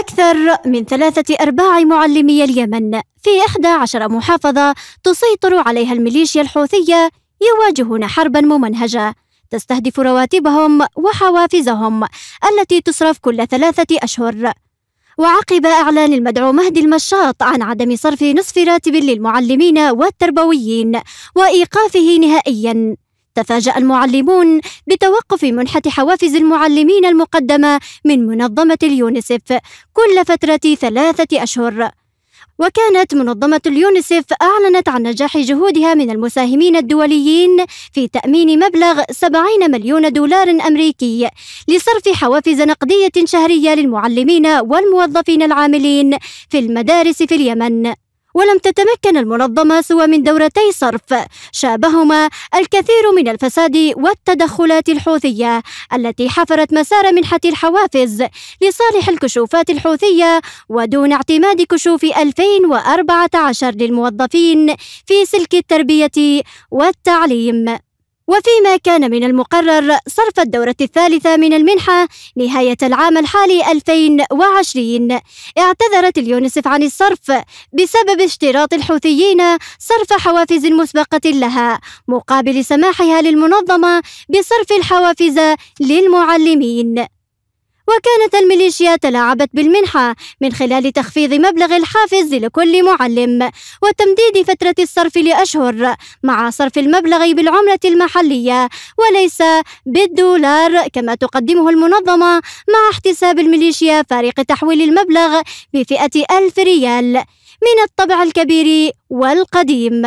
أكثر من ثلاثة أرباع معلمي اليمن في إحدى عشر محافظة تسيطر عليها الميليشيا الحوثية يواجهون حربا ممنهجة تستهدف رواتبهم وحوافزهم التي تصرف كل ثلاثة أشهر وعقب إعلان المدعو مهدي المشاط عن عدم صرف نصف راتب للمعلمين والتربويين وإيقافه نهائياً تفاجأ المعلمون بتوقف منحة حوافز المعلمين المقدمة من منظمة اليونيسف كل فترة ثلاثة أشهر وكانت منظمة اليونيسف أعلنت عن نجاح جهودها من المساهمين الدوليين في تأمين مبلغ 70 مليون دولار أمريكي لصرف حوافز نقدية شهرية للمعلمين والموظفين العاملين في المدارس في اليمن ولم تتمكن المنظمة سوى من دورتي صرف شابهما الكثير من الفساد والتدخلات الحوثية التي حفرت مسار منحة الحوافز لصالح الكشوفات الحوثية ودون اعتماد كشوف 2014 للموظفين في سلك التربية والتعليم وفيما كان من المقرر صرف الدورة الثالثة من المنحة نهاية العام الحالي 2020 اعتذرت اليونسف عن الصرف بسبب اشتراط الحوثيين صرف حوافز مسبقة لها مقابل سماحها للمنظمة بصرف الحوافز للمعلمين وكانت الميليشيا تلاعبت بالمنحة من خلال تخفيض مبلغ الحافز لكل معلم وتمديد فترة الصرف لأشهر مع صرف المبلغ بالعملة المحلية وليس بالدولار كما تقدمه المنظمة مع احتساب الميليشيا فارق تحويل المبلغ بفئة ألف ريال من الطبع الكبير والقديم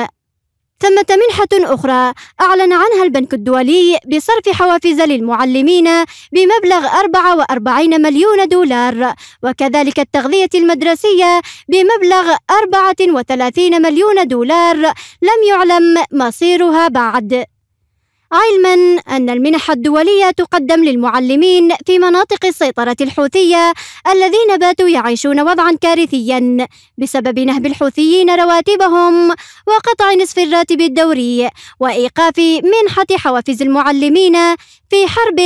ثمة منحة أخرى أعلن عنها البنك الدولي بصرف حوافز للمعلمين بمبلغ 44 مليون دولار وكذلك التغذية المدرسية بمبلغ 34 مليون دولار لم يعلم مصيرها بعد علما أن المنح الدولية تقدم للمعلمين في مناطق السيطرة الحوثية الذين باتوا يعيشون وضعا كارثيا بسبب نهب الحوثيين رواتبهم وقطع نصف الراتب الدوري وإيقاف منحة حوافز المعلمين في حرب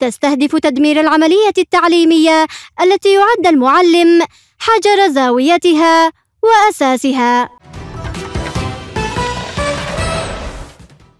تستهدف تدمير العملية التعليمية التي يعد المعلم حجر زاويتها وأساسها